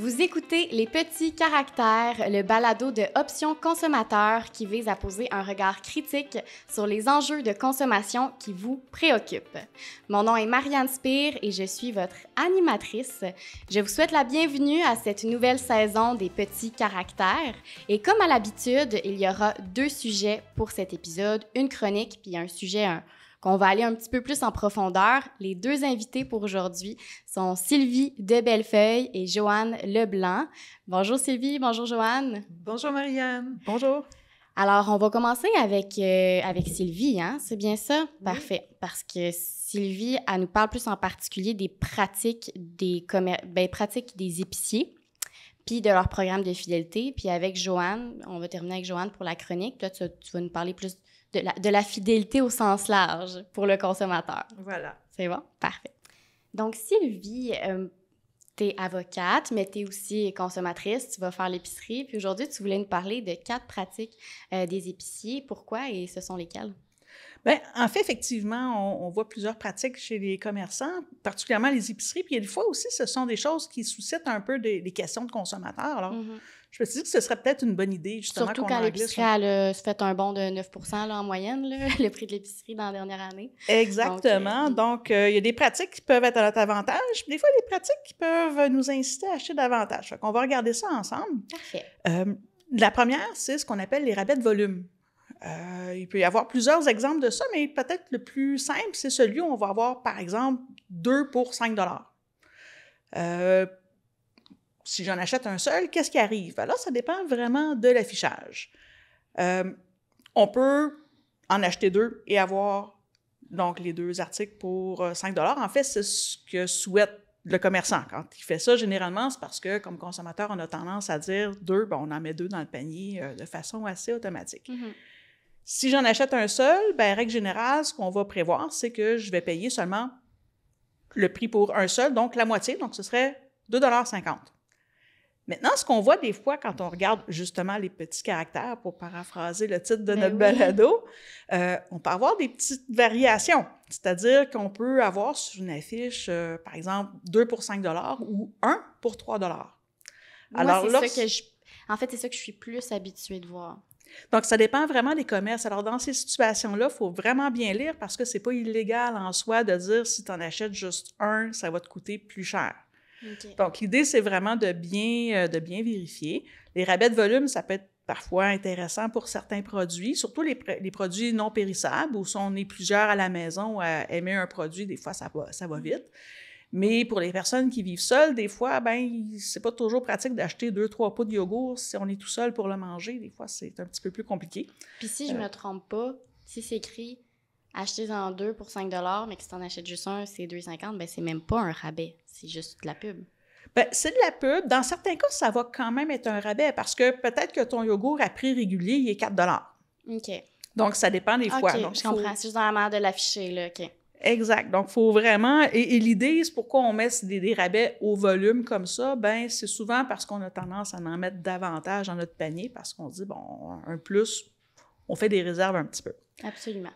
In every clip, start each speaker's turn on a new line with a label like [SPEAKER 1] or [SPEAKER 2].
[SPEAKER 1] Vous écoutez Les Petits Caractères, le balado de Options consommateurs qui vise à poser un regard critique sur les enjeux de consommation qui vous préoccupent. Mon nom est Marianne Spire et je suis votre animatrice. Je vous souhaite la bienvenue à cette nouvelle saison des Petits Caractères et comme à l'habitude, il y aura deux sujets pour cet épisode, une chronique puis un sujet qu'on va aller un petit peu plus en profondeur. Les deux invités pour aujourd'hui sont Sylvie de Bellefeuille et Joanne Leblanc. Bonjour Sylvie, bonjour Joanne. Bonjour Marianne. Bonjour. Alors, on va commencer avec, euh, avec Sylvie, hein, c'est bien ça? Parfait. Parce que Sylvie, elle nous parle plus en particulier des pratiques des, ben, pratiques des épiciers, puis de leur programme de fidélité. Puis avec Joanne, on va terminer avec Joanne pour la chronique. Toi, tu vas nous parler plus de la, fidélité au sens large pour le consommateur. Voilà. C'est bon? Parfait. Donc, Sylvie, euh, tu es avocate, mais tu es aussi consommatrice, tu vas faire l'épicerie. Puis aujourd'hui, tu voulais nous parler de quatre pratiques euh, des épiciers. Pourquoi et ce sont lesquelles? Bien, en fait, effectivement, on, voit plusieurs pratiques chez les commerçants, particulièrement les épiceries.
[SPEAKER 2] Puis il y a des fois aussi, ce sont des choses qui suscitent un peu des, questions de consommateurs. Alors, je me suis dit que ce serait peut-être une bonne idée, justement. Surtout quand l'épicerie a
[SPEAKER 1] fait un bond de 9 en moyenne, le prix de l'épicerie dans la dernière année. Exactement.
[SPEAKER 2] Donc, euh, euh, il y a des pratiques qui peuvent être à notre avantage, des fois, des pratiques qui peuvent nous inciter à acheter davantage. Donc, on va regarder ça ensemble. Parfait. Euh, la première, c'est ce qu'on appelle les rabais de volume. il peut y avoir plusieurs exemples de ça, mais peut-être le plus simple, c'est celui où on va avoir, par exemple, 2 pour 5 dollars si j'en achète un seul, qu'est-ce qui arrive? Alors, ben ça dépend vraiment de l'affichage. Euh, on peut en acheter deux et avoir donc les deux articles pour 5 euh, En fait, c'est ce que souhaite le commerçant. Quand il fait ça, généralement, c'est parce que, comme consommateur, on a tendance à dire deux, on en met deux dans le panier euh, de façon assez automatique. Mm-hmm. Si j'en achète un seul, ben, règle générale, ce qu'on va prévoir, c'est que je vais payer seulement le prix pour un seul, donc la moitié, donc ce serait 2,50 Maintenant, ce qu'on voit des fois quand on regarde justement les petits caractères, pour paraphraser le titre de ben notre balado, euh, on peut avoir des petites variations. C'est-à-dire qu'on peut avoir sur une affiche, euh, par exemple, 2 pour 5 ou 1 pour 3 Alors En fait,
[SPEAKER 1] c'est ça que je suis plus habituée de voir.
[SPEAKER 2] Donc, ça dépend vraiment des commerces. Alors, dans ces situations-là, il faut vraiment bien lire parce que ce n'est pas illégal en soi de dire si tu en achètes juste un, ça va te coûter plus cher. Donc, l'idée, c'est vraiment de bien, euh, de bien vérifier. Les rabais de volume, ça peut être parfois intéressant pour certains produits, surtout les, les, produits non périssables, où si on est plusieurs à la maison à aimer un produit, des fois, ça va, ça va mm. vite. Mais pour les personnes qui vivent seules, des fois, ben, c'est pas toujours pratique d'acheter deux, trois pots de yogourt si on est
[SPEAKER 1] tout seul pour le manger. Des fois, c'est un petit peu plus compliqué. Puis si je euh. me trompe pas, si c'est écrit achetez-en deux pour 5 mais que si tu en achètes juste un, c'est 2,50 ben c'est même pas un rabais. C'est juste de la pub.
[SPEAKER 2] Ben, c'est de la pub. Dans certains cas, ça va quand même être un rabais parce que peut-être que ton yogourt à prix régulier, il est 4 OK. Donc, ça dépend des fois. je comprends.
[SPEAKER 1] C'est juste dans la merde de l'afficher, là. OK.
[SPEAKER 2] Exact. Donc, il faut vraiment. Et, l'idée, c'est pourquoi on met des, rabais au volume comme ça. Ben, c'est souvent parce qu'on a tendance à en mettre davantage dans notre panier parce qu'on dit, bon, un plus, on fait des réserves un petit peu. Absolument.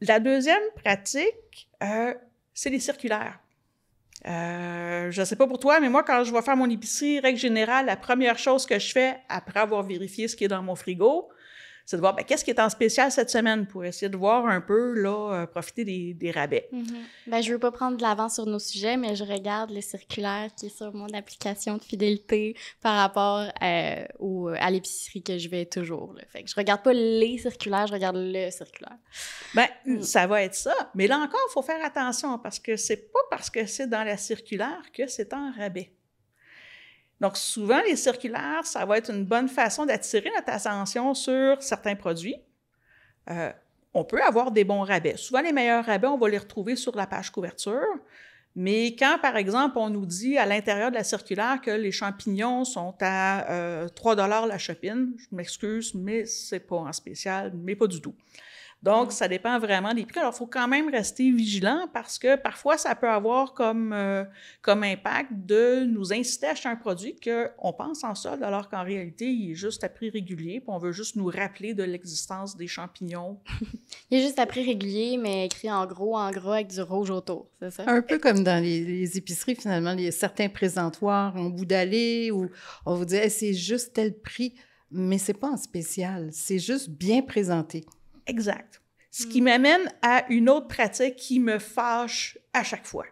[SPEAKER 2] La deuxième pratique, euh, c'est les circulaires. Euh, je ne sais pas pour toi, mais moi, quand je vais faire mon épicerie, règle générale, la première chose que je fais après avoir vérifié ce qui est dans mon frigo, c'est de voir ben, qu'est-ce qui est en spécial cette semaine pour essayer de voir un peu, là, euh, profiter des, rabais.
[SPEAKER 1] Mm-hmm. Ben, je ne veux pas prendre de l'avance sur nos sujets, mais je regarde le circulaire qui est sur mon application de fidélité par rapport euh, à l'épicerie que je vais toujours. Là. Fait que je regarde pas les circulaires, je regarde le circulaire.
[SPEAKER 2] Ben, mm. ça va être ça. Mais là encore, il faut faire attention parce que c'est pas parce que c'est dans la circulaire que c'est en rabais. Donc, souvent, les circulaires, ça va être une bonne façon d'attirer notre attention sur certains produits. Euh, on peut avoir des bons rabais. Souvent, les meilleurs rabais, on va les retrouver sur la page couverture. Mais quand, par exemple, on nous dit à l'intérieur de la circulaire que les champignons sont à 3 euh, la chopine, je m'excuse, mais c'est pas en spécial, mais pas du tout. Donc, ça dépend vraiment des prix. Alors, il faut quand même rester vigilant parce que parfois, ça peut avoir comme, euh, comme impact de nous inciter à acheter un produit qu'on pense en solde, alors qu'en réalité, il est juste à prix régulier, on veut juste nous rappeler de l'existence des champignons.
[SPEAKER 1] il est juste à prix régulier, mais écrit en gros, en gros, avec du rouge autour, c'est ça? Un
[SPEAKER 3] peu comme dans les, épiceries, finalement, les, certains présentoirs en bout d'allée où on vous dit c'est juste tel prix », mais c'est pas en spécial, c'est juste bien présenté exact. Ce qui hmm. m'amène à une autre pratique qui me fâche à chaque fois.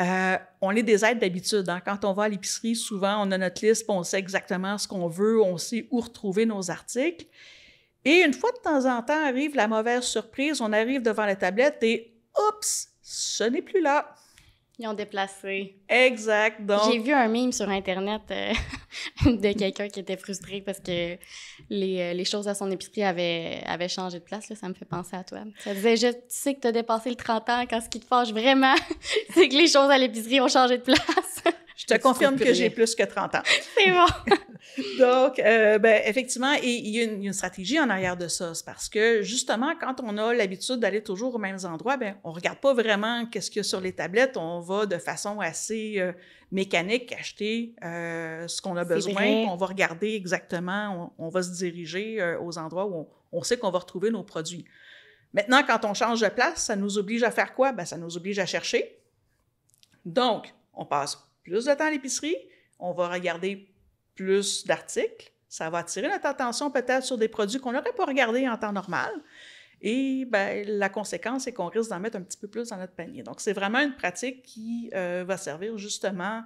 [SPEAKER 3] Euh,
[SPEAKER 2] on est des aides d'habitude. Hein. Quand on va à l'épicerie, souvent, on a notre liste, on sait exactement ce qu'on veut, on sait où retrouver nos articles. Et une fois de temps en temps arrive la mauvaise surprise,
[SPEAKER 1] on arrive devant la tablette et oups, ce n'est plus là. Ils ont déplacé. Exact. Donc... J'ai vu un mime sur Internet. Euh, de quelqu'un qui était frustré parce que les, euh, choses à son épicerie avaient, changé de place. Là, ça me fait penser à toi. Ça disait, je sais que tu as dépassé le 30 ans quand ce qui te fâche vraiment, c'est que les choses à l'épicerie ont changé de place.
[SPEAKER 2] Je te confirme que j'ai plus que 30 ans. C'est bon. Donc, euh, ben, effectivement, il y a une, stratégie en arrière de ça. C'est parce que, justement, quand on a l'habitude d'aller toujours aux mêmes endroits, ben, on ne regarde pas vraiment qu'est-ce qu'il y a sur les tablettes. On va de façon assez euh, mécanique acheter euh, ce qu'on a besoin. On va regarder exactement, on, va se diriger aux endroits où on, sait qu'on va retrouver nos produits. Maintenant, quand on change de place, ça nous oblige à faire quoi? Ben, ça nous oblige à chercher. Donc, on passe plus de temps à l'épicerie, on va regarder plus d'articles, ça va attirer notre attention peut-être sur des produits qu'on n'aurait pas regardés en temps normal. Et ben, la conséquence, c'est qu'on risque d'en mettre un petit peu plus dans notre panier. Donc, c'est vraiment une pratique qui euh, va servir justement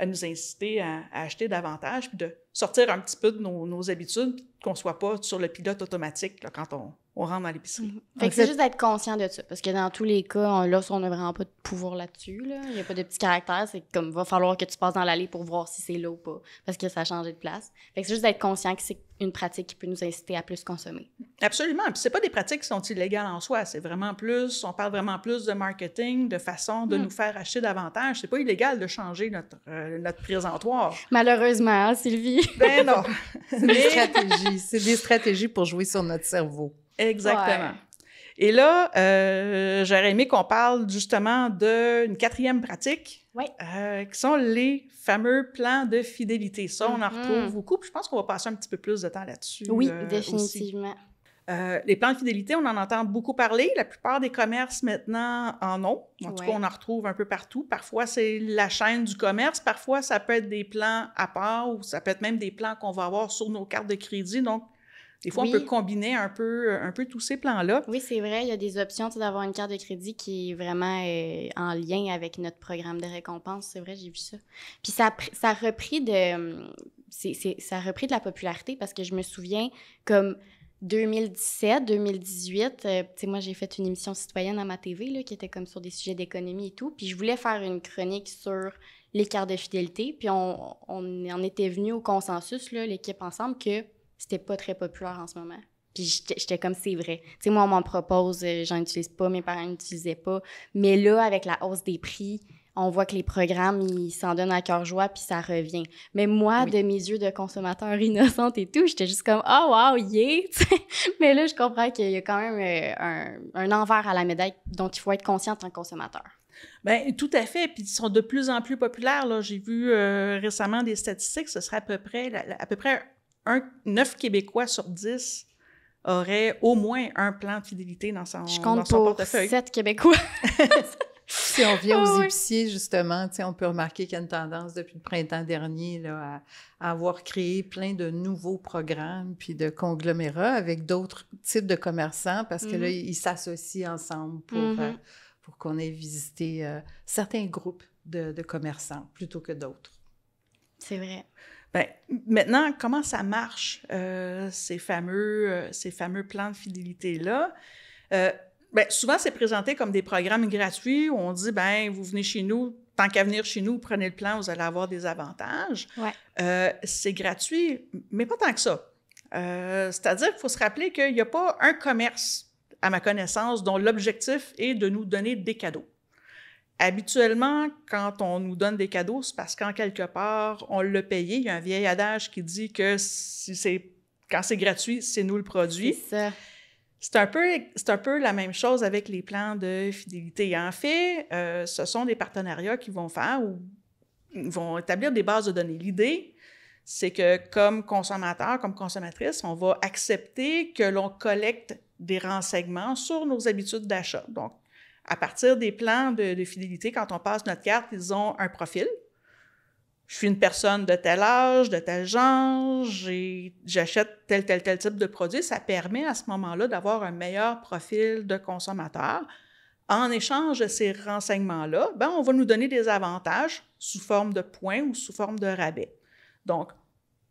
[SPEAKER 2] à nous inciter à, acheter davantage, puis de sortir un petit peu de nos, habitudes, puis qu'on soit pas sur le pilote automatique quand on, rentre dans l'épicerie. Mhm. c'est juste
[SPEAKER 1] d'être conscient de ça, parce que dans tous les cas, on, là, on n'a vraiment pas de pouvoir là-dessus. Il n'y a pas de petit caractère. C'est comme, va falloir que tu passes dans l'allée pour voir si c'est là ou pas, parce que ça a changé de place. c'est juste d'être conscient que c'est une pratique qui peut nous inciter à plus consommer. Absolument. Puis c'est pas des pratiques qui sont illégales en
[SPEAKER 2] soi. C'est vraiment plus, on parle vraiment plus de marketing, de façon de hmm. nous faire acheter davantage. C'est pas illégal de changer notre, prise euh, notre présentoir.
[SPEAKER 1] Malheureusement, Sylvie. Ben non. c'est
[SPEAKER 2] des stratégies. C'est des stratégies
[SPEAKER 3] pour jouer sur notre
[SPEAKER 2] cerveau. Exactement. Et là, euh, j'aurais aimé qu'on parle justement d'une quatrième pratique, euh, qui sont les fameux plans de fidélité. Ça, on en mm-hmm. retrouve beaucoup. je pense qu'on va passer un petit peu plus de temps là-dessus. Oui, définitivement. Euh, les plans de fidélité, on en entend beaucoup parler. La plupart des commerces maintenant en ont. En tout cas, on en retrouve un peu partout. Parfois, c'est la chaîne du commerce. Parfois, ça peut être des plans à part ou ça peut être même des plans qu'on va avoir sur
[SPEAKER 1] nos cartes de crédit. Donc, des fois, on peut combiner un peu, euh, un peu tous ces plans-là. Oui, c'est vrai. Il y a des options d'avoir une carte de crédit qui est vraiment euh, en lien avec notre programme de récompense. C'est vrai, j'ai vu ça. Puis ça, ça a repris de... Hum, ça a repris de la popularité parce que je me souviens comme 2017, 2018, euh, moi j'ai fait une émission citoyenne à ma TV là, qui était comme sur des sujets d'économie et tout. Puis je voulais faire une chronique sur l'écart de fidélité. Puis on, en était venu au consensus, l'équipe ensemble, que c'était pas très populaire en ce moment. Puis j'étais comme c'est vrai. Tu moi on m'en propose, euh, j'en utilise pas, mes parents n'utilisaient pas. Mais là, avec la hausse des prix, on voit que les programmes, ils s'en donnent à cœur joie, puis ça revient. Mais moi, de mes yeux de consommateur innocente et tout, j'étais juste comme « Oh wow, yeah! » Mais là, je comprends qu'il y a quand même euh, un, un, envers à la médaille dont il faut être conscient en consommateur. Bien, tout à fait. Puis ils sont de plus
[SPEAKER 2] en plus populaires. Là. J'ai vu euh, récemment des statistiques, ce serait à peu près, à peu près un, 9 Québécois sur 10 auraient au moins un plan de fidélité dans son, je
[SPEAKER 3] compte dans son portefeuille.
[SPEAKER 1] 7 Québécois. si on vient aux épiciers,
[SPEAKER 3] justement, on peut remarquer qu'il y a une tendance depuis le printemps dernier là, à, avoir créé plein de nouveaux programmes puis de conglomérats avec d'autres types de commerçants parce que là, mm-hmm. ils s'associent ensemble pour, mm-hmm. euh, pour qu'on ait visité euh, certains groupes de, commerçants plutôt que d'autres. C'est vrai. Ben maintenant, comment ça
[SPEAKER 2] marche, euh, ces, fameux, ces fameux plans de fidélité-là? Bien, souvent, c'est présenté comme des programmes gratuits où on dit, ben, vous venez chez nous, tant qu'à venir chez nous, prenez le plan, vous allez avoir des avantages. Ouais. Euh, c'est gratuit, mais pas tant que ça. Euh, C'est-à-dire qu'il faut se rappeler qu'il n'y a pas un commerce, à ma connaissance, dont l'objectif est de nous donner des cadeaux. Habituellement, quand on nous donne des cadeaux, c'est parce qu'en quelque part, on l'a payé. Il y a un vieil adage qui dit que si c'est quand c'est gratuit, c'est nous le produit. C'est ça. C'est un, peu, un peu la même chose avec les plans de fidélité. En fait, euh, ce sont des partenariats qui vont faire ou vont établir des bases de données. L'idée, c'est que comme consommateur, comme consommatrice, on va accepter que l'on collecte des renseignements sur nos habitudes d'achat. Donc, à partir des plans de, fidélité, quand on passe notre carte, ils ont un profil je suis une personne de tel âge, de tel genre, j'achète tel, tel, tel type de produit. Ça permet à ce moment-là d'avoir un meilleur profil de consommateur. En échange de ces renseignements-là, ben, on va nous donner des avantages sous forme de points ou sous forme de rabais. Donc,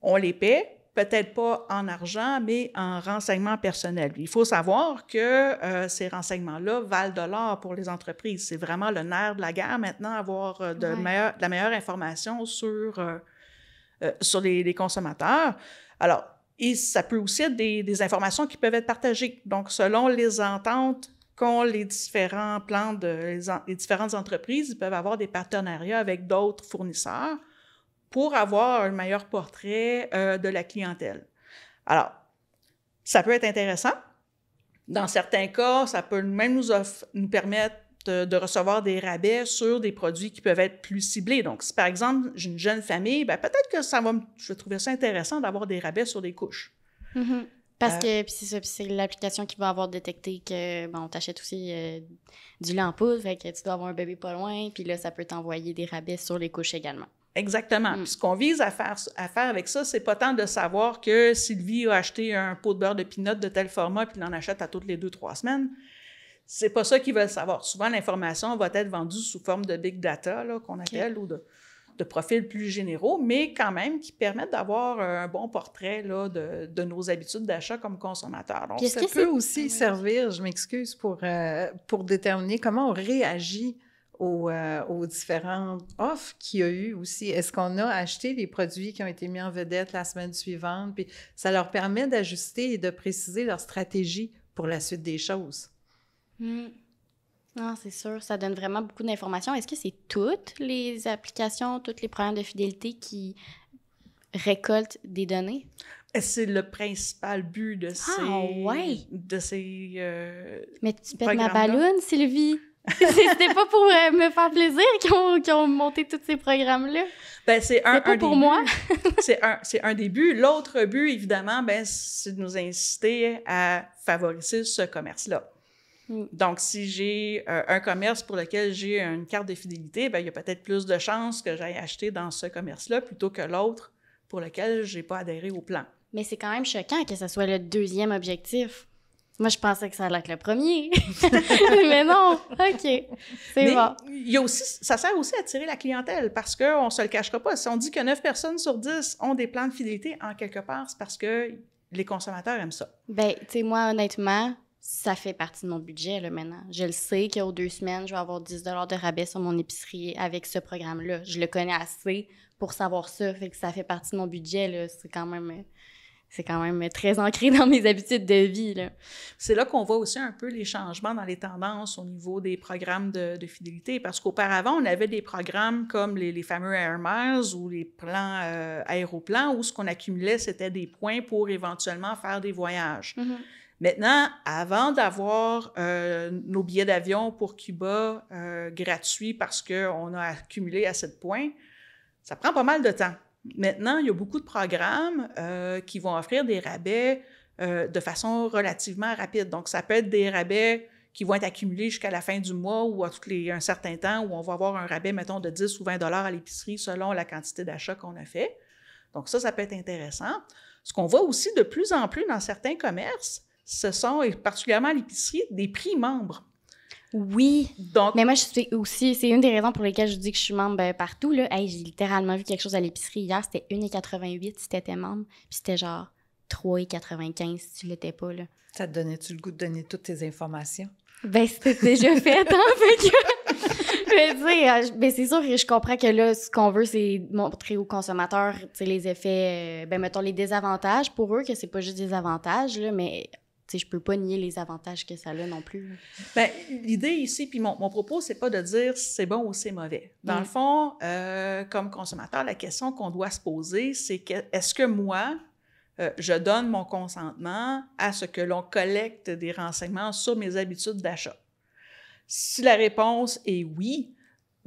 [SPEAKER 2] on les paie, peut-être pas en argent, mais en renseignement personnel. Il faut savoir que euh, ces renseignements-là valent de l'or pour les entreprises. C'est vraiment le nerf de la guerre maintenant, avoir euh, de, la meilleure information sur, euh, sur les, consommateurs. Alors, ça peut aussi être des, informations qui peuvent être partagées. Donc, selon les ententes qu'ont les différents plans de les différentes entreprises, ils peuvent avoir des partenariats avec d'autres fournisseurs pour avoir un meilleur portrait euh, de la clientèle. Alors, ça peut être intéressant. Dans certains cas, ça peut même nous, nous permettre de, recevoir des rabais sur des produits qui peuvent être plus ciblés. Donc, si par exemple, j'ai une jeune famille, ben, peut-être que ça va je vais trouver ça intéressant d'avoir des rabais sur
[SPEAKER 1] des couches. Mm-hmm. Parce euh, que, c'est l'application qui va avoir détecté que, bon, on t'achète aussi euh, du lait fait que tu dois avoir un bébé pas loin, puis là, ça peut t'envoyer des rabais sur les couches également. Exactement. Mm. Puis ce qu'on vise à faire, à faire avec ça, c'est pas tant de savoir
[SPEAKER 2] que Sylvie a acheté un pot de beurre de pinot de tel format puis en achète à toutes les deux, trois semaines. C'est pas ça qu'ils veulent savoir. Souvent, l'information va être vendue sous forme de big data, qu'on appelle, ou de, profils plus généraux, mais quand même qui permettent d'avoir un bon portrait là, de, nos habitudes d'achat comme consommateurs. Donc, ça peut
[SPEAKER 3] aussi servir, je m'excuse, pour, euh, pour déterminer comment on réagit euh, aux, différentes offres qu'il y a eu aussi. Est-ce qu'on a acheté les produits qui ont été mis en vedette la semaine suivante? Puis ça leur permet d'ajuster et de préciser leur stratégie pour la suite des choses.
[SPEAKER 1] Hmm. c'est sûr, ça donne vraiment beaucoup d'informations. Est-ce que c'est toutes les applications, tous les programmes de fidélité qui récoltent des données?
[SPEAKER 2] C'est le principal but de ah, ces. Ah, De ces. Euh, Mais tu pètes ma ballonne,
[SPEAKER 1] Sylvie! C'était pas pour euh, me faire plaisir qu'ils ont, monté tous ces programmes-là.
[SPEAKER 2] Ben, c'est un, pas pour moi. c'est un, un, début. L'autre but, évidemment, ben, c'est de nous inciter à favoriser ce commerce-là. Donc, si j'ai euh, un commerce pour lequel j'ai une carte de fidélité, ben, il y a peut-être plus de chances
[SPEAKER 1] que j'aille acheter dans ce commerce-là plutôt que l'autre pour lequel n'ai pas adhéré au plan. Mais c'est quand même choquant que ce soit le deuxième objectif. Moi, je pensais que ça allait être le premier. mais non, OK. C'est bon. Il y a aussi, ça sert aussi à attirer la clientèle
[SPEAKER 2] parce qu'on ne se le cachera pas. Si on dit que 9 personnes sur 10 ont des plans de fidélité, en quelque part, c'est parce que les consommateurs aiment ça.
[SPEAKER 1] Bien, tu sais, moi, honnêtement, ça fait partie de mon budget là, maintenant. Je le sais qu'aux deux semaines, je vais avoir 10 de rabais sur mon épicerie avec ce programme-là. Je le connais assez pour savoir ça. Fait que ça fait partie de mon budget. C'est quand même euh, c'est quand même très ancré dans mes habitudes de vie. C'est là, qu'on voit aussi un peu les changements
[SPEAKER 2] dans les tendances au niveau des programmes de, fidélité, parce qu'auparavant, on avait des programmes comme les, fameux Air Miles ou les plans euh, aéroplans, où ce qu'on accumulait, c'était des points pour éventuellement faire des voyages. Mm-hmm. Maintenant, avant d'avoir euh, nos billets d'avion pour Cuba euh, gratuits parce qu'on a accumulé assez de points, ça prend pas mal de temps. Maintenant, il y a beaucoup de programmes euh, qui vont offrir des rabais euh, de façon relativement rapide. Donc, ça peut être des rabais qui vont être accumulés jusqu'à la fin du mois ou à un certain temps où on va avoir un rabais, mettons, de 10 ou 20 dollars à l'épicerie selon la quantité d'achat qu'on a fait. Donc, ça, ça peut être intéressant. Ce qu'on voit aussi de plus en plus dans certains commerces, ce sont, et particulièrement à l'épicerie, des prix
[SPEAKER 1] membres. Oui. Donc, mais moi, je suis aussi, c'est une des raisons pour lesquelles je dis que je suis membre ben, partout. Là. j'ai littéralement vu quelque chose à l'épicerie hier, c'était 1,88 si étais membre, puis c'était genre 3,95 si tu l'étais pas. Ça te donnait-tu
[SPEAKER 3] le goût de donner toutes
[SPEAKER 1] tes informations? Ben, c'était déjà fait, hein, euh, ben, c'est sûr, je comprends que là, ce qu'on veut, c'est montrer aux consommateurs, les effets, euh, ben, mettons, les désavantages pour eux, que c'est pas juste des avantages, là, mais je je peux pas nier les avantages que ça a non plus.
[SPEAKER 2] Ben, l'idée ici, puis mon, mon, propos, c'est pas de dire c'est bon ou c'est mauvais. Dans le mm. fond, euh, comme consommateur, la question qu'on doit se poser, c'est que, est-ce que moi, euh, je donne mon consentement à ce que l'on collecte des renseignements sur mes habitudes d'achat? Si la réponse est oui,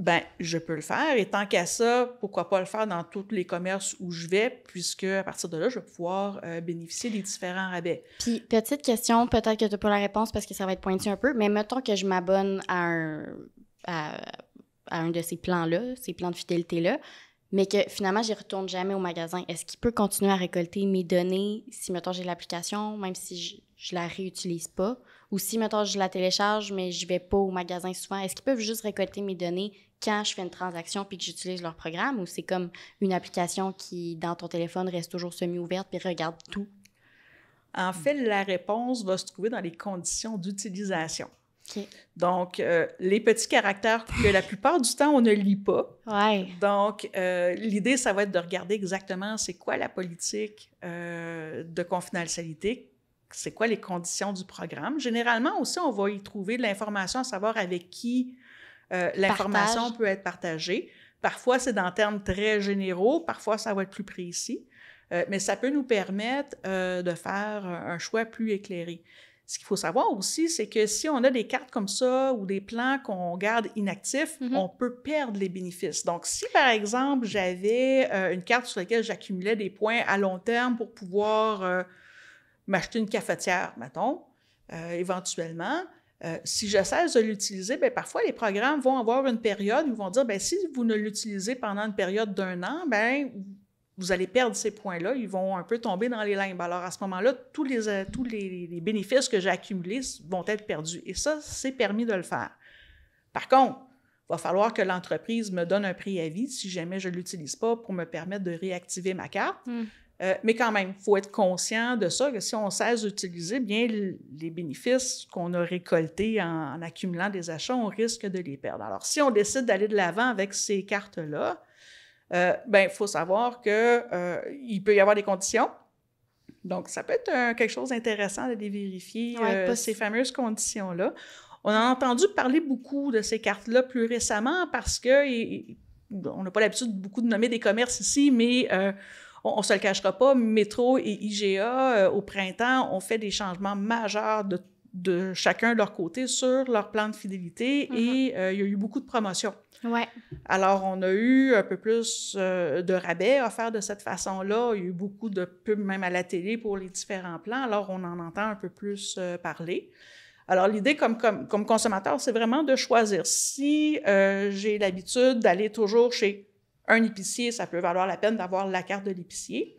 [SPEAKER 2] ben je peux le faire. Et tant qu'à ça, pourquoi pas le faire dans tous les commerces où je vais, puisque à partir de là, je vais pouvoir euh,
[SPEAKER 1] bénéficier des différents rabais. Puis, petite question, peut-être que tu n'as pas la réponse parce que ça va être pointu un peu, mais mettons que je m'abonne à un, de ces plans-là, ces plans de fidélité-là, mais que finalement, je retourne jamais au magasin. Est-ce qu'il peut continuer à récolter mes données si, mettons, j'ai l'application, même si je, ne la réutilise pas? Ou si, mettons, je la télécharge, mais je ne vais pas au magasin souvent, est-ce qu'ils peuvent juste récolter mes données quand je fais une transaction puis que j'utilise leur programme ou c'est comme une application qui, dans ton téléphone, reste toujours semi-ouverte puis regarde tout? En fait, la réponse va se trouver dans les conditions d'utilisation.
[SPEAKER 2] Donc, euh, les petits caractères que la plupart du temps, on ne lit pas. Donc, euh, l'idée, ça va être de regarder exactement c'est quoi la politique euh, de confidentialité, c'est quoi les conditions du programme. Généralement aussi, on va y trouver de l'information à savoir avec qui euh, l'information peut être partagée. Parfois, c'est dans termes très généraux, parfois, ça va être plus précis, euh, mais ça peut nous permettre euh, de faire un choix plus éclairé. Ce qu'il faut savoir aussi, c'est que si on a des cartes comme ça ou des plans qu'on garde inactifs, mm-hmm. on peut perdre les bénéfices. Donc, si par exemple, j'avais une carte sur laquelle j'accumulais des points à long terme pour pouvoir m'acheter une cafetière, mettons, éventuellement, euh, si je cesse de l'utiliser, bien, parfois les programmes vont avoir une période, ils vont dire, ben, si vous ne l'utilisez pendant une période d'un an, bien, vous allez perdre ces points-là, ils vont un peu tomber dans les limbes. Alors à ce moment-là, tous les, euh, bénéfices que j'ai accumulés vont être perdus. Et ça, c'est permis de le faire. Par contre, il va falloir que l'entreprise me donne un prix à vie si jamais je ne l'utilise pas pour me permettre de réactiver ma carte. Hmm. Euh, mais quand même, il faut être conscient de ça, que si on cesse d'utiliser bien les bénéfices qu'on a récoltés en, accumulant des achats, on risque de les perdre. Alors, si on décide d'aller de l'avant avec ces cartes-là, euh, ben, il faut savoir qu'il euh, peut y avoir des conditions. Donc, ça peut être quelque chose d'intéressant d'aller vérifier euh, ces fameuses conditions-là. On a entendu parler beaucoup de ces cartes-là plus récemment parce que, on n'a pas l'habitude beaucoup de nommer des commerces ici, mais on, ne se le cachera pas, Métro et IGA, euh, au printemps, ont fait des changements majeurs de, chacun de leur côté sur leur plan de fidélité mm-hmm. et euh, il y a eu beaucoup de promotions. Ouais. Alors, on a eu un peu plus euh, de rabais offerts de cette façon-là. Il y a eu beaucoup de pubs, même à la télé, pour les différents plans. Alors, on en entend un peu plus parler. Alors, l'idée comme, consommateur, c'est vraiment de choisir. Si j'ai l'habitude d'aller toujours chez un épicier, ça peut valoir la peine d'avoir la carte de l'épicier.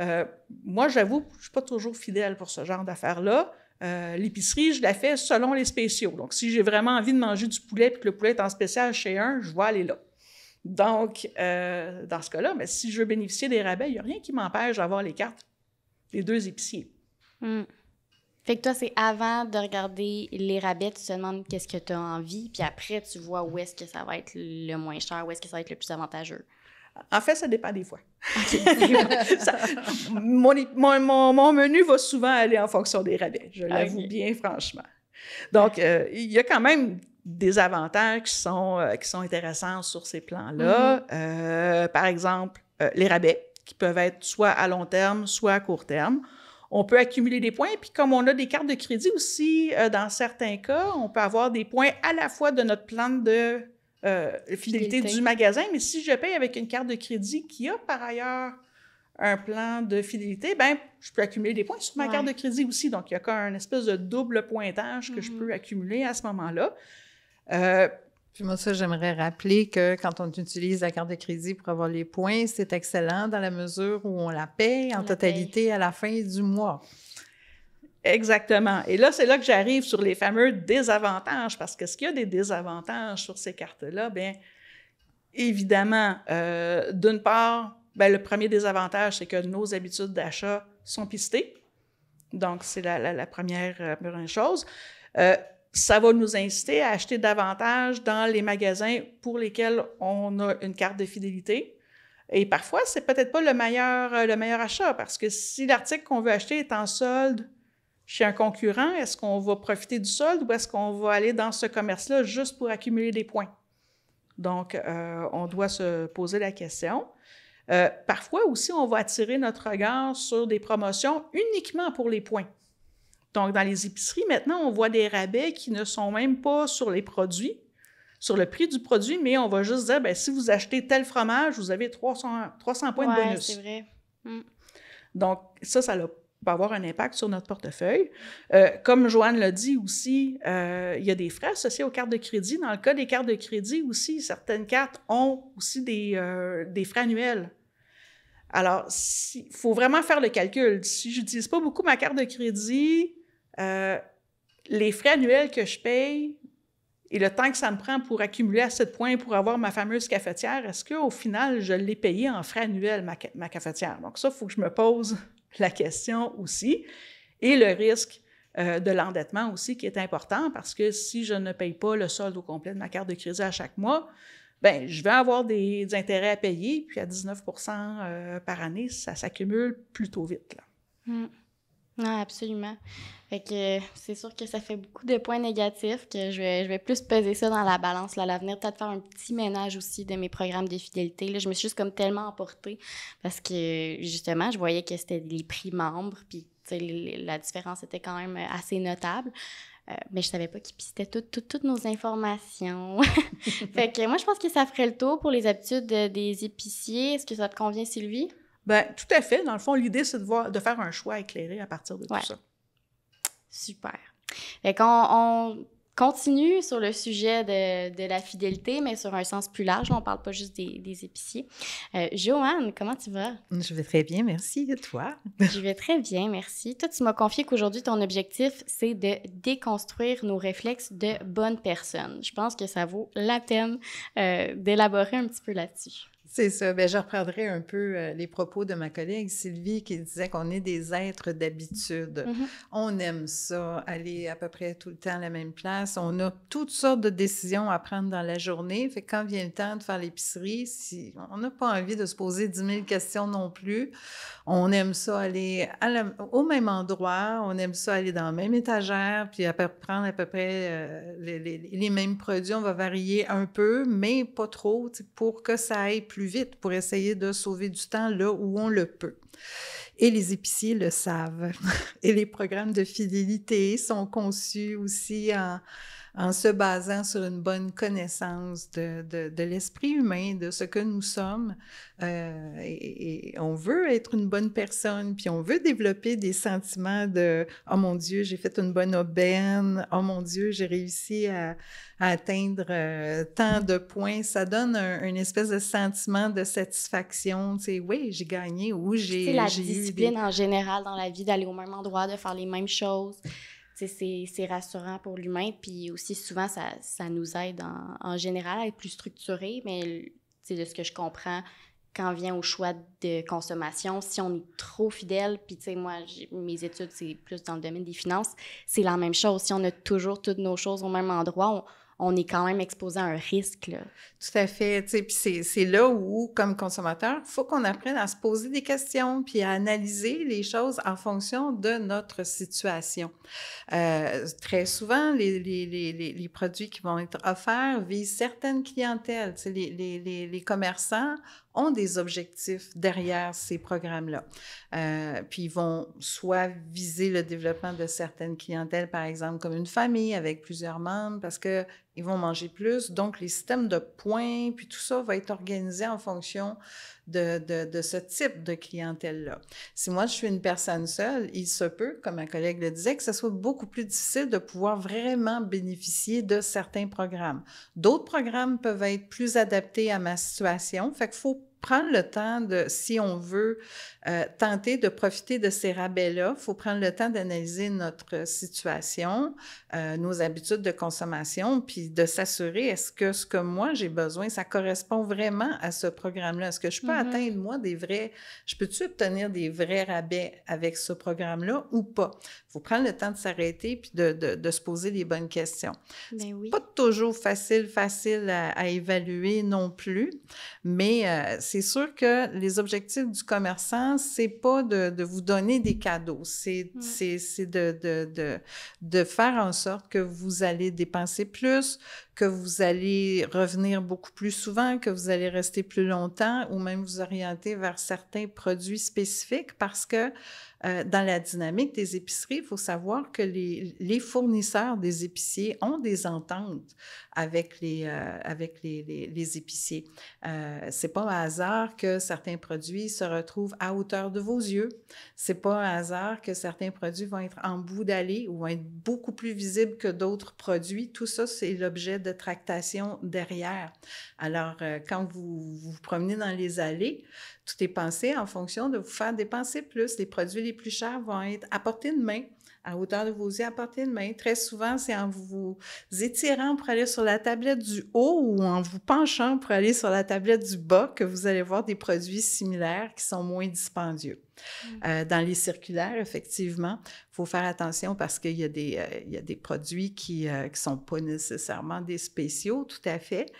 [SPEAKER 2] Euh, moi, j'avoue, je ne suis pas toujours fidèle pour ce genre d'affaires-là. Euh, l'épicerie, je la fais selon les spéciaux. Donc, si j'ai vraiment envie de manger du poulet et que le poulet est en spécial chez un, je vais aller là. Donc, euh, dans ce cas-là, mais ben, si je veux bénéficier des rabais, il n'y a rien qui m'empêche d'avoir les cartes des deux épiciers.
[SPEAKER 1] Hmm. Fait que toi, c'est avant de regarder les rabais, tu te demandes qu'est-ce que tu as envie, puis après, tu vois où est-ce que ça va être le moins cher, où est-ce que ça va être le plus avantageux. En fait, ça dépend des fois. mon, mon,
[SPEAKER 2] mon, menu va souvent aller en fonction des rabais, je ah, l'avoue bien franchement. Donc, euh, il y a quand même des avantages qui sont, euh, qui sont intéressants sur ces plans-là. Mm-hmm. Euh, par exemple, les rabais qui peuvent être soit à long terme, soit à court terme on peut accumuler des points. Puis comme on a des cartes de crédit aussi, euh, dans certains cas, on peut avoir des points à la fois de notre plan de euh, fidélité, du magasin, mais si je paye avec une carte de crédit qui a par ailleurs un plan de fidélité, ben je peux accumuler des points sur ma carte de crédit aussi. Donc, il y a même une espèce de double pointage que je mm-hmm. peux accumuler à ce
[SPEAKER 3] moment-là. Euh, puis moi, ça, j'aimerais rappeler que quand on utilise la carte de crédit pour avoir les points, c'est excellent dans la mesure où on la paye en totalité à la fin du mois. Exactement. Et là, c'est là que j'arrive sur les fameux désavantages,
[SPEAKER 2] parce que ce qu'il y a des désavantages sur ces cartes-là, bien, évidemment, euh, d'une part, bien, le premier désavantage, c'est que nos habitudes d'achat sont pistées. Donc, c'est la, la, euh, première, chose. Euh, ça va nous inciter à acheter davantage dans les magasins pour lesquels on a une carte de fidélité. Et parfois, c'est peut-être pas le meilleur, euh, le meilleur achat parce que si l'article qu'on veut acheter est en solde chez un concurrent, est-ce qu'on va profiter du solde ou est-ce qu'on va aller dans ce commerce-là juste pour accumuler des points? Donc, euh, on doit se poser la question. Euh, parfois aussi, on va attirer notre regard sur des promotions uniquement pour les points. Donc, dans les épiceries, maintenant, on voit des rabais qui ne sont même pas sur les produits, sur le prix du produit, mais on va juste dire, bien, si vous achetez tel fromage, vous avez 300, 300 points de bonus. c'est
[SPEAKER 1] vrai. Mm.
[SPEAKER 2] Donc, ça, ça va avoir un impact sur notre portefeuille. Euh, comme Joanne l'a dit aussi, euh, il y a des frais associés aux cartes de crédit. Dans le cas des cartes de crédit aussi, certaines cartes ont aussi des, euh, frais annuels. Alors, il faut vraiment faire le calcul. Si je n'utilise pas beaucoup ma carte de crédit, euh, les frais annuels que je paye et le temps que ça me prend pour accumuler à ce point pour avoir ma fameuse cafetière, est-ce qu'au final, je l'ai payé en frais annuels, ma, cafetière? Donc ça, il faut que je me pose la question aussi. Et le risque euh, de l'endettement aussi qui est important parce que si je ne paye pas le solde au complet de ma carte de crédit à chaque mois, ben je vais avoir des, intérêts à payer. Puis à 19 euh, par année, ça s'accumule plutôt vite. Là.
[SPEAKER 1] Mmh. Non, absolument. Fait que euh, c'est sûr que ça fait beaucoup de points négatifs que je vais, je vais plus peser ça dans la balance là, à l'avenir. Peut-être faire un petit ménage aussi de mes programmes de fidélité. Là, je me suis juste comme tellement emportée parce que justement, je voyais que c'était les prix membres, puis la différence était quand même euh, assez notable. Euh, mais je savais pas qu'ils pistaient toutes nos informations. fait que moi, je pense que ça ferait le tour pour les habitudes des épiciers. Est-ce que ça te convient, Sylvie? Ben, tout à fait. Dans le fond, l'idée, c'est de, de faire un choix éclairé à partir de tout ça. Super. Fait qu'on on continue sur le sujet de, la fidélité, mais sur un sens plus large. On ne parle pas juste des, épiciers. Euh, Joanne, comment tu vas?
[SPEAKER 3] Je vais très bien, merci. Et toi?
[SPEAKER 1] Je vais très bien, merci. Toi, tu m'as confié qu'aujourd'hui, ton objectif, c'est de déconstruire nos réflexes de bonnes personnes. Je pense que ça vaut la peine euh, d'élaborer un petit peu là-dessus.
[SPEAKER 3] C'est ça. Bien, je reprendrai un peu euh, les propos de ma collègue Sylvie qui disait qu'on est des êtres d'habitude. Mm-hmm. On aime ça, aller à peu près tout le temps à la même place. On a toutes sortes de décisions à prendre dans la journée. Fait que quand vient le temps de faire l'épicerie, si on n'a pas envie de se poser 10 000 questions non plus. On aime ça aller au même endroit, on aime ça aller dans la même étagère, puis à prendre à peu près euh, les, les mêmes produits. On va varier un peu, mais pas trop pour que ça aille plus vite pour essayer de sauver du temps là où on le peut. Et les épiciers le savent. Et les programmes de fidélité sont conçus aussi en, en se basant sur une bonne connaissance de, de, l'esprit humain, de ce que nous sommes. Euh, et, on veut être une bonne personne, puis on veut développer des sentiments de Oh mon Dieu, j'ai fait une bonne aubaine, Oh mon Dieu, j'ai réussi à, atteindre euh, tant de points. Ça donne une espèce de sentiment de satisfaction. c'est oui, j'ai gagné ou j'ai. C'est la discipline
[SPEAKER 1] en général dans la vie d'aller au même endroit, de faire les mêmes choses c'est rassurant pour l'humain. Puis aussi, souvent, ça, nous aide en, général à être plus structuré. Mais de ce que je comprends, quand vient au choix de consommation, si on est trop fidèle, puis tu sais, moi, mes études, c'est plus dans le domaine des finances, c'est la même chose. Si on a toujours toutes nos choses au même endroit, on, on est quand même exposé à un risque. Tout à fait. Puis c'est là où,
[SPEAKER 3] comme consommateur, il faut qu'on apprenne à se poser des questions puis à analyser les choses en fonction de notre situation. Euh, très souvent, les, produits qui vont être offerts visent certaines clientèles. Les, les commerçants ont des objectifs derrière ces programmes-là. Euh, puis ils vont soit viser le développement de certaines clientèles, par exemple, comme une famille avec plusieurs membres, parce que ils vont manger plus. Donc, les systèmes de points, puis tout ça va être organisé en fonction de, ce type de clientèle-là. Si moi, je suis une personne seule, il se peut, comme ma collègue le disait, que ce soit beaucoup plus difficile de pouvoir vraiment bénéficier de certains programmes. D'autres programmes peuvent être plus adaptés à ma situation. Fait qu'il faut prendre le temps de, si on veut euh, tenter de profiter de ces rabais-là. Il faut prendre le temps d'analyser notre situation, euh, nos habitudes de consommation, puis de s'assurer est-ce que ce que moi j'ai besoin, ça correspond vraiment à ce programme-là. Est-ce que je peux mm-hmm. atteindre moi des vrais, je peux-tu obtenir des vrais rabais avec ce programme-là ou pas? Il faut prendre le temps de s'arrêter puis de, se poser les bonnes questions. Ben pas toujours facile, facile à, évaluer non plus, mais euh, c'est sûr que les objectifs du commerçant c'est pas de, vous donner des cadeaux, c'est mm. de, de, de, faire en sorte que vous allez dépenser plus, que vous allez revenir beaucoup plus souvent, que vous allez rester plus longtemps ou même vous orienter vers certains produits spécifiques parce que euh, dans la dynamique des épiceries, il faut savoir que les, fournisseurs des épiciers ont des ententes avec les, euh, avec les, épiciers. Euh, c'est pas un hasard que certains produits se retrouvent à hauteur de vos yeux. C'est pas un hasard que certains produits vont être en bout d'allée ou vont être beaucoup plus visibles que d'autres produits. Tout ça, c'est l'objet de tractation derrière. Alors, euh, quand vous, vous promenez dans les allées, tout est pensé en fonction de vous faire dépenser plus. Les produits les plus chers vont être à portée de main à hauteur de vos yeux, à portée de main. Très souvent, c'est en vous étirant pour aller sur la tablette du haut ou en vous penchant pour aller sur la tablette du bas que vous allez voir des produits similaires qui sont moins dispendieux. Mm. Euh, dans les circulaires, effectivement, il faut faire attention parce qu'il y, a des euh, produits qui ne euh, sont pas nécessairement des spéciaux, tout à fait.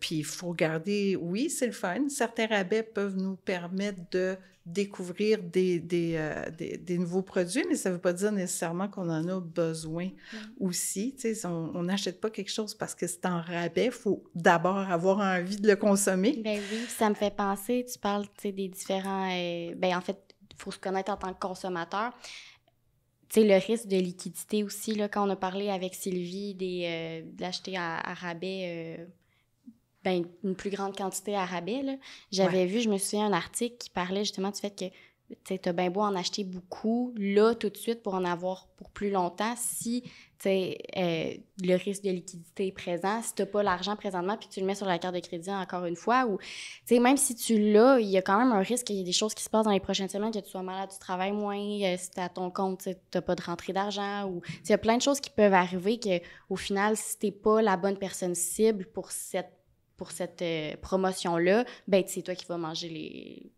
[SPEAKER 3] puis il faut garder, oui, c'est le fun. Certains rabais peuvent nous permettre de découvrir des, des, nouveaux produits, mais ça ne veut pas dire nécessairement qu'on en a besoin mm. aussi. On n'achète pas quelque chose parce que c'est en rabais. Il faut d'abord avoir envie de le consommer.
[SPEAKER 1] Ben oui, ça me fait penser, tu parles des différents... Ben, ben, en fait, il faut se connaître en tant que consommateur. Tu sais, le risque de liquidité aussi, là, quand on a parlé avec Sylvie des, euh, d'acheter à, rabais, euh, ben, une plus grande quantité à rabais, j'avais vu, je me souviens, un article qui parlait justement du fait que tu as bien beau en acheter beaucoup, là, tout de suite, pour en avoir pour plus longtemps. Si euh, le risque de liquidité est présent. Si tu n'as pas l'argent présentement, puis tu le mets sur la carte de crédit encore une fois, ou même si tu l'as, il y a quand même un risque qu'il y ait des choses qui se passent dans les prochaines semaines, que tu sois malade, tu travailles moins, c'est euh, si à ton compte, tu n'as pas de rentrée d'argent, ou il y a plein de choses qui peuvent arriver au final, si tu n'es pas la bonne personne cible pour cette pour cette euh, promotion-là, ben c'est toi qui vas manger les,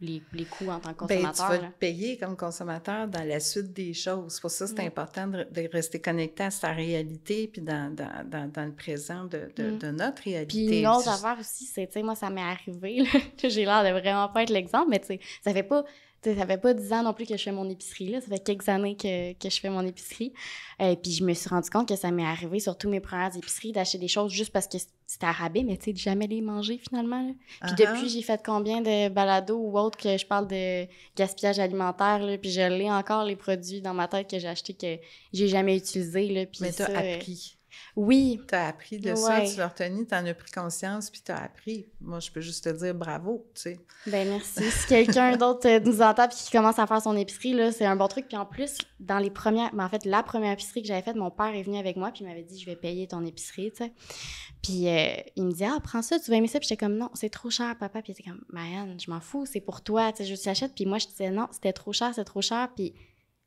[SPEAKER 1] les, coûts en tant que consommateur. Ben, tu vas payer comme consommateur
[SPEAKER 3] dans la suite des choses. Pour ça, c'est mm. important de, rester connecté à sa réalité puis dans, dans, dans, le présent
[SPEAKER 1] de, mm. de, notre réalité. Puis une autre affaire aussi, c'est, tu sais, moi, ça m'est arrivé, j'ai l'air de vraiment pas être l'exemple, mais tu sais, ça fait pas ça fait pas dix ans non plus que je fais mon épicerie. Là. Ça fait quelques années que, que je fais mon épicerie. et euh, puis je me suis rendu compte que ça m'est arrivé, sur tous mes premières épiceries, d'acheter des choses juste parce que c'était arabais, mais tu sais, jamais les manger finalement. Puis ah depuis, ah. j'ai fait combien de balados ou autres que je parle de gaspillage alimentaire, là, puis je l'ai encore les produits dans ma tête que j'ai achetés que j'ai jamais utilisés. Là, puis mais euh, oui. Tu as appris de ça, tu l'as retenu, tu en as pris conscience, puis tu as
[SPEAKER 3] appris. Moi, je peux juste te dire bravo, tu sais.
[SPEAKER 1] Ben merci. Si quelqu'un d'autre euh, nous entend puis qui commence à faire son épicerie, là, c'est un bon truc. Puis en plus, dans les premières... mais ben, en fait, la première épicerie que j'avais faite, mon père est venu avec moi puis il m'avait dit « Je vais payer ton épicerie, tu sais. » Puis euh, il me dit « Ah, prends ça, tu vas aimer ça. » Puis j'étais comme « Non, c'est trop cher, papa. » Puis il était comme « Man, je m'en fous, c'est pour toi, tu sais, je t'achète. » Puis moi, je disais « Non, c'était trop cher, c'est trop cher. » Puis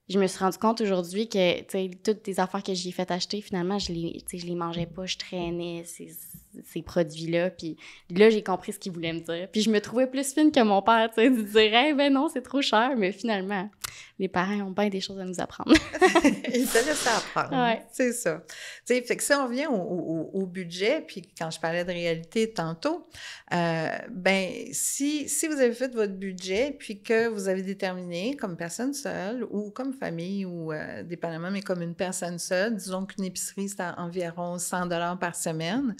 [SPEAKER 1] je me suis rendu compte aujourd'hui que toutes les affaires que j'ai fait acheter, finalement, je les, je les mangeais pas, je traînais ces, produits-là. Puis là, j'ai compris ce qu'il voulait me dire. Puis je me trouvais plus fine que mon père, tu sais, ben non, c'est trop cher, mais finalement, les parents ont bien des choses à nous apprendre.
[SPEAKER 3] Ils te laissent apprendre. C'est ça. Ça fait que si on vient au, budget, puis quand je parlais de réalité tantôt, euh, ben si, si vous avez fait votre budget, puis que vous avez déterminé comme personne seule ou comme famille ou euh, dépendamment, mais comme une personne seule, disons qu'une épicerie, c'est environ 100 dollars par semaine,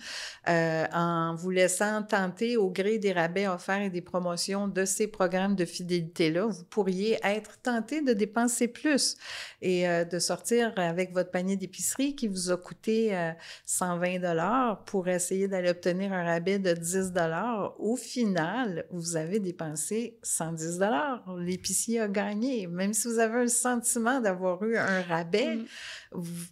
[SPEAKER 3] euh, en vous laissant tenter au gré des rabais offerts et des promotions de ces programmes de fidélité-là, vous pourriez être tenté de de dépenser plus et euh, de sortir avec votre panier d'épicerie qui vous a coûté 120 euh, dollars pour essayer d'aller obtenir un rabais de 10 dollars. Au final, vous avez dépensé 110 dollars. L'épicier a gagné. Même si vous avez un sentiment d'avoir eu un rabais, mm. vous,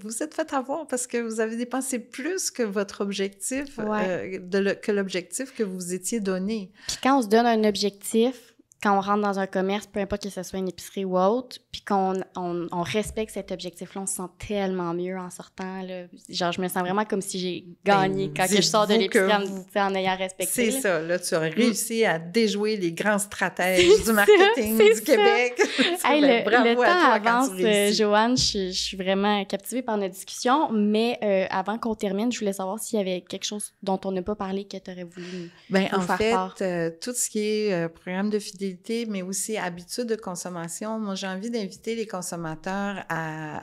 [SPEAKER 3] vous, êtes fait avoir parce que vous
[SPEAKER 1] avez dépensé plus que votre objectif, euh, que l'objectif que vous vous étiez donné. quand on se donne un objectif, quand on rentre dans un commerce, peu importe que ce soit une épicerie ou autre, puis qu'on on, respecte cet objectif-là, on se sent tellement mieux en sortant. Là. Genre, je me sens vraiment comme si j'ai gagné ben, quand je sors de l'épicerie en, ayant respecté. C'est ça, là, tu as réussi à déjouer les grands stratèges du marketing du Québec. le, temps à toi avance, euh, Joanne, je, suis vraiment captivée par notre discussion, mais euh, avant qu'on termine, je voulais savoir s'il y avait quelque chose dont on n'a pas parlé que tu aurais voulu ben, en fait,
[SPEAKER 3] euh, tout ce qui est programme de fidélité, mais aussi habitudes de consommation. Moi, j'ai envie d'inviter les consommateurs à,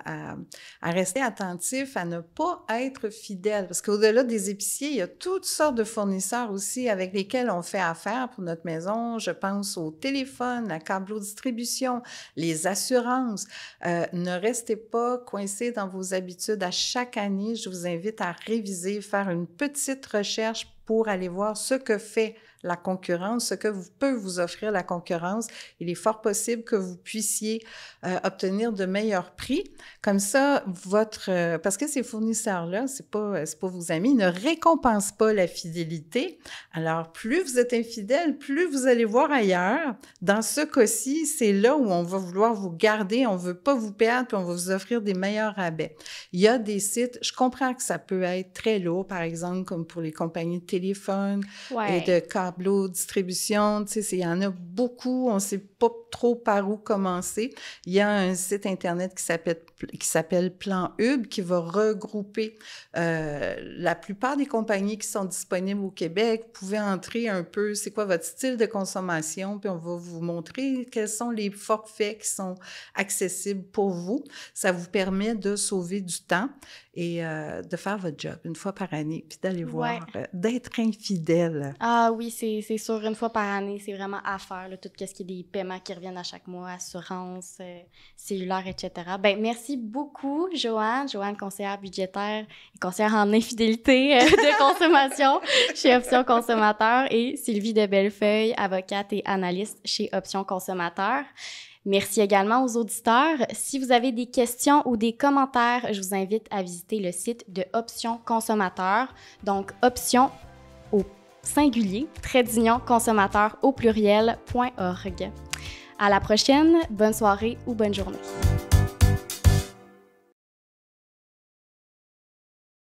[SPEAKER 3] rester attentifs, à ne pas être fidèles, parce qu'au-delà des épiciers, il y a toutes sortes de fournisseurs aussi avec lesquels on fait affaire pour notre maison. Je pense au téléphone, la câble distribution, les assurances. Euh, ne restez pas coincés dans vos habitudes. À chaque année, je vous invite à réviser, faire une petite recherche pour aller voir ce que fait la concurrence, ce que vous, peut vous offrir la concurrence. Il est fort possible que vous puissiez euh, obtenir de meilleurs prix. Comme ça, votre euh, parce que ces fournisseurs-là, c'est pas euh, pas vos amis, ne récompensent pas la fidélité. Alors plus vous êtes infidèle, plus vous allez voir ailleurs. Dans ce cas-ci, c'est là où on va vouloir vous garder, on veut pas vous perdre, puis on va vous offrir des meilleurs rabais. Il y a des sites, je comprends que ça peut être très lourd, par exemple comme pour les compagnies de téléphone et de distribution. Tu sais, il y en a beaucoup. On ne sait pas trop par où commencer. Il y a un site Internet qui s'appelle Plan Hub qui va regrouper euh, la plupart des compagnies qui sont disponibles au Québec. Vous pouvez entrer un peu, c'est quoi votre style de consommation, puis on va vous montrer quels sont les forfaits qui sont accessibles pour vous. Ça vous permet de sauver du temps et euh, de faire votre job une fois par année, puis d'aller voir, euh, d'être infidèle.
[SPEAKER 1] Ah oui, c'est sûr, une fois par année, c'est vraiment à faire, là, tout ce qui est des paiements qui reviennent à chaque mois, assurance, euh, cellulaire, etc. Ben merci beaucoup, Joanne, Joanne, conseillère budgétaire et conseillère en infidélité de consommation chez Option Consommateur et Sylvie de Bellefeuille, avocate et analyste chez Option Consommateur. Merci également aux auditeurs. Si vous avez des questions ou des commentaires, je vous invite à visiter le site de Options Consommateurs, donc options au singulier, d'union consommateur au pluriel.org. À la prochaine, bonne soirée ou bonne journée.